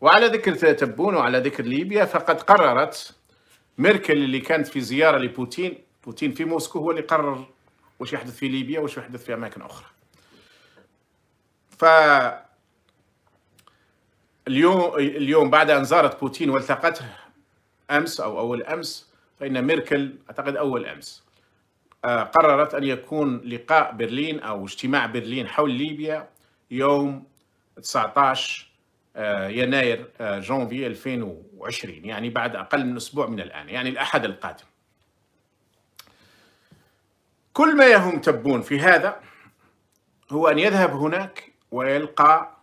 وعلى ذكر تبون وعلى ذكر ليبيا فقد قررت ميركل اللي كانت في زيارة لبوتين بوتين في موسكو هو اللي قرر وش يحدث في ليبيا وش يحدث في أماكن أخرى ف اليوم اليوم بعد أن زارت بوتين والتقته أمس أو أول أمس فإن ميركل أعتقد أول أمس آه، قررت أن يكون لقاء برلين أو اجتماع برلين حول ليبيا يوم 19 آه، يناير آه، جانفي 2020 يعني بعد أقل من أسبوع من الآن يعني الأحد القادم كل ما يهم تبون في هذا هو أن يذهب هناك ويلقى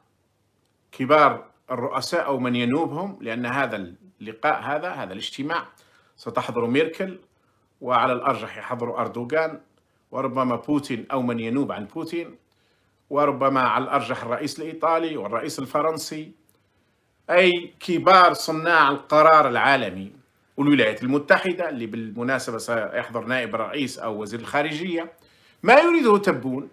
كبار الرؤساء أو من ينوبهم لأن هذا اللقاء هذا هذا الاجتماع ستحضر ميركل وعلى الأرجح يحضر أردوغان وربما بوتين أو من ينوب عن بوتين وربما على الأرجح الرئيس الإيطالي والرئيس الفرنسي أي كبار صناع القرار العالمي والولايات المتحدة اللي بالمناسبة سيحضر نائب الرئيس أو وزير الخارجية ما يريده تبون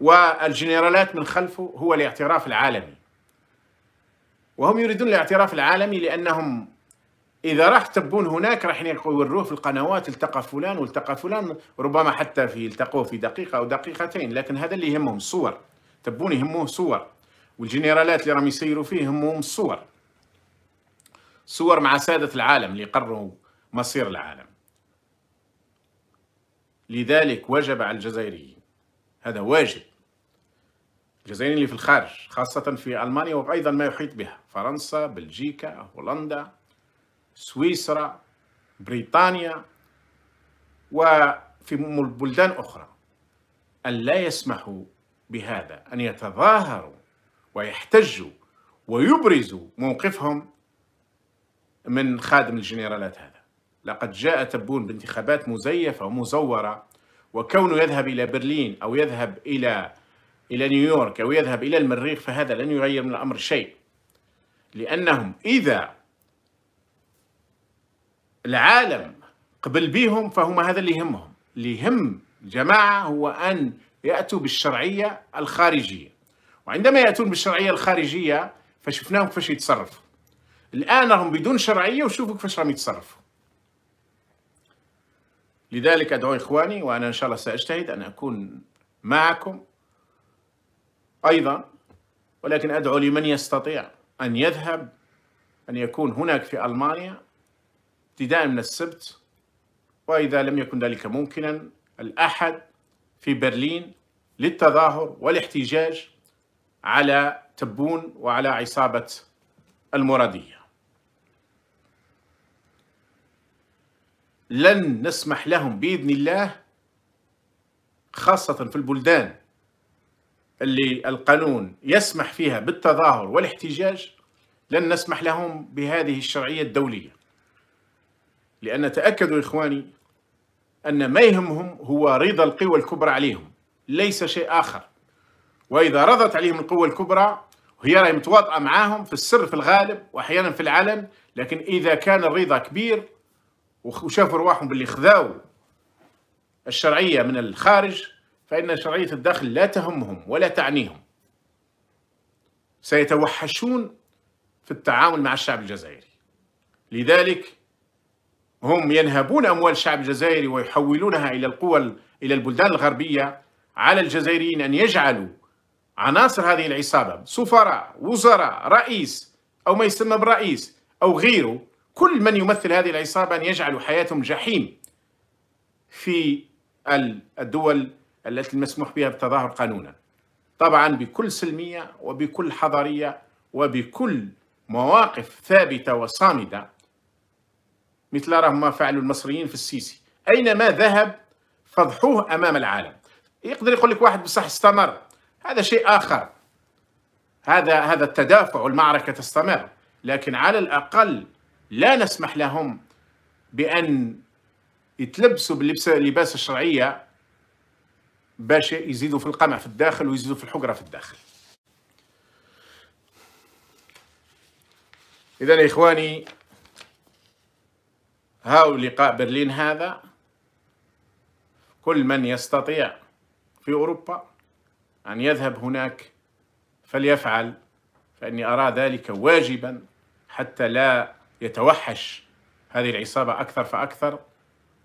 والجنرالات من خلفه هو الاعتراف العالمي وهم يريدون الاعتراف العالمي لأنهم إذا راح تبون هناك راح يوروه في القنوات التقى فلان والتقى فلان ربما حتى في التقوه في دقيقة أو دقيقتين لكن هذا اللي يهمهم صور تبون يهموه صور والجنرالات اللي راهم يسيروا فيه هم الصور صور مع سادة العالم اللي قرروا مصير العالم لذلك وجب على الجزائريين هذا واجب الجزائريين اللي في الخارج خاصة في ألمانيا وأيضا ما يحيط بها فرنسا بلجيكا هولندا سويسرا بريطانيا وفي بلدان أخرى أن لا يسمحوا بهذا أن يتظاهروا ويحتجوا ويبرزوا موقفهم من خادم الجنرالات هذا لقد جاء تبون بانتخابات مزيفة ومزورة وكونه يذهب إلى برلين أو يذهب إلى إلى نيويورك أو يذهب إلى المريخ فهذا لن يغير من الأمر شيء لأنهم إذا العالم قبل بهم فهم هذا اللي يهمهم اللي يهم جماعة هو أن يأتوا بالشرعية الخارجية وعندما يأتون بالشرعية الخارجية فشفناهم كيفاش يتصرفوا الآن راهم بدون شرعية وشوفوا كيفاش راهم يتصرفوا لذلك أدعو إخواني وأنا إن شاء الله سأجتهد أن أكون معكم أيضا ولكن أدعو لمن يستطيع أن يذهب أن يكون هناك في ألمانيا ابتداء من السبت وإذا لم يكن ذلك ممكنا الأحد في برلين للتظاهر والاحتجاج على تبون وعلى عصابة المرادية لن نسمح لهم بإذن الله خاصة في البلدان اللي القانون يسمح فيها بالتظاهر والاحتجاج لن نسمح لهم بهذه الشرعية الدولية لأن تأكدوا إخواني أن ما يهمهم هو رضا القوى الكبرى عليهم ليس شيء آخر وإذا رضت عليهم القوة الكبرى وهي راهي متواطئة معاهم في السر في الغالب وأحيانا في العلن لكن إذا كان الرضا كبير وشافوا رواحهم باللي خذاو الشرعية من الخارج فإن شرعية الداخل لا تهمهم ولا تعنيهم سيتوحشون في التعامل مع الشعب الجزائري لذلك هم ينهبون أموال الشعب الجزائري ويحولونها إلى القوى إلى البلدان الغربية على الجزائريين أن يجعلوا عناصر هذه العصابة سفراء وزراء رئيس أو ما يسمى برئيس أو غيره كل من يمثل هذه العصابة أن يجعلوا حياتهم جحيم في الدول التي المسموح بها بالتظاهر قانونا طبعا بكل سلمية وبكل حضارية وبكل مواقف ثابتة وصامدة مثل راهم ما فعلوا المصريين في السيسي أينما ذهب فضحوه أمام العالم يقدر يقول لك واحد بصح استمر هذا شيء آخر هذا هذا التدافع والمعركة تستمر لكن على الأقل لا نسمح لهم بأن يتلبسوا باللبس لباس الشرعية باش يزيدوا في القمع في الداخل ويزيدوا في الحقرة في الداخل إذا يا إخواني هاو لقاء برلين هذا كل من يستطيع في أوروبا أن يذهب هناك فليفعل فإني أرى ذلك واجبا حتى لا يتوحش هذه العصابة أكثر فأكثر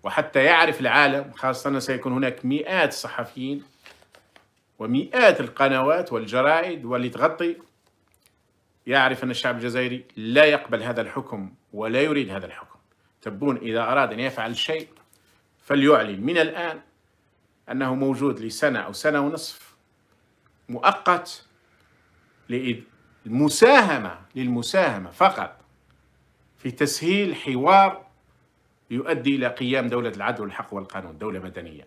وحتى يعرف العالم خاصة أن سيكون هناك مئات الصحفيين ومئات القنوات والجرائد واللي تغطي يعرف أن الشعب الجزائري لا يقبل هذا الحكم ولا يريد هذا الحكم تبون إذا أراد أن يفعل شيء فليعلن من الآن أنه موجود لسنة أو سنة ونصف مؤقت للمساهمة للمساهمة فقط في تسهيل حوار يؤدي إلى قيام دولة العدل والحق والقانون دولة مدنية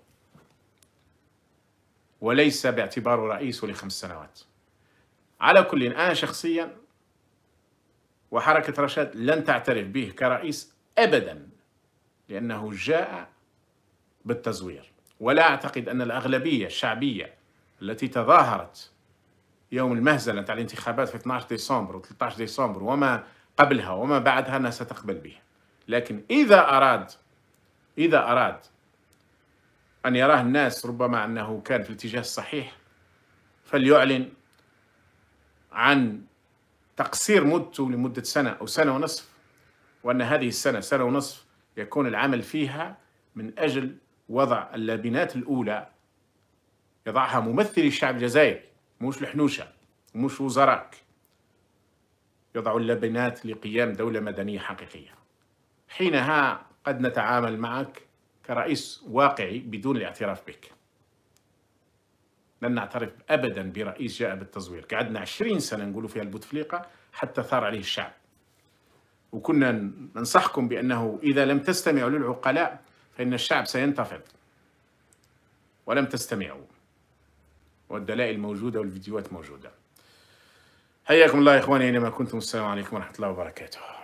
وليس باعتباره رئيس لخمس سنوات على كل أنا شخصيا وحركة رشاد لن تعترف به كرئيس أبدا لأنه جاء بالتزوير ولا أعتقد أن الأغلبية الشعبية التي تظاهرت يوم المهزلة نتاع الانتخابات في 12 ديسمبر و13 ديسمبر وما قبلها وما بعدها انها ستقبل به لكن إذا أراد إذا أراد أن يراه الناس ربما أنه كان في الاتجاه الصحيح فليعلن عن تقصير مدته لمدة سنة أو سنة ونصف وأن هذه السنة سنة ونصف يكون العمل فيها من أجل وضع اللبنات الأولى يضعها ممثلي الشعب الجزائري مش الحنوشة مش وزراء يضعوا اللبنات لقيام دولة مدنية حقيقية حينها قد نتعامل معك كرئيس واقعي بدون الاعتراف بك لن نعترف أبدا برئيس جاء بالتزوير قعدنا عشرين سنة نقولوا فيها البوتفليقة حتى ثار عليه الشعب وكنا ننصحكم بأنه إذا لم تستمعوا للعقلاء فإن الشعب سينتفض ولم تستمعوا والدلائل موجودة والفيديوهات موجودة حياكم الله يا إخواني أينما كنتم السلام عليكم ورحمة الله وبركاته